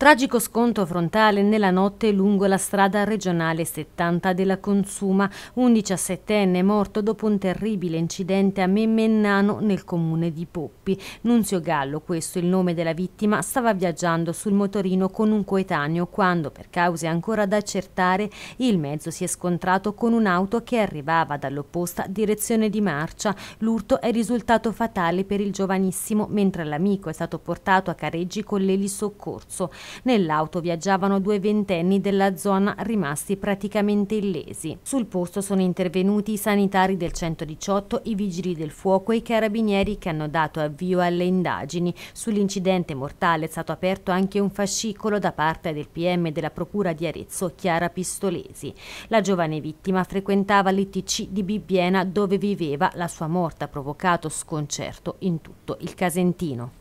Tragico scontro frontale nella notte lungo la strada regionale 70 della Consuma. Un 17enne morto dopo un terribile incidente a Memmennano nel comune di Poppi. Nunzio Gallo, questo il nome della vittima, stava viaggiando sul motorino con un coetaneo quando, per cause ancora da accertare, il mezzo si è scontrato con un'auto che arrivava dall'opposta direzione di marcia. L'urto è risultato fatale per il giovanissimo, mentre l'amico è stato portato a Careggi con l'elisoccorso. Nell'auto viaggiavano due ventenni della zona rimasti praticamente illesi. Sul posto sono intervenuti i sanitari del 118, i vigili del fuoco e i carabinieri che hanno dato avvio alle indagini. Sull'incidente mortale è stato aperto anche un fascicolo da parte del PM della Procura di Arezzo, Chiara Pistolesi. La giovane vittima frequentava l'ITC di Bibbiena dove viveva. La sua morte ha provocato sconcerto in tutto il Casentino.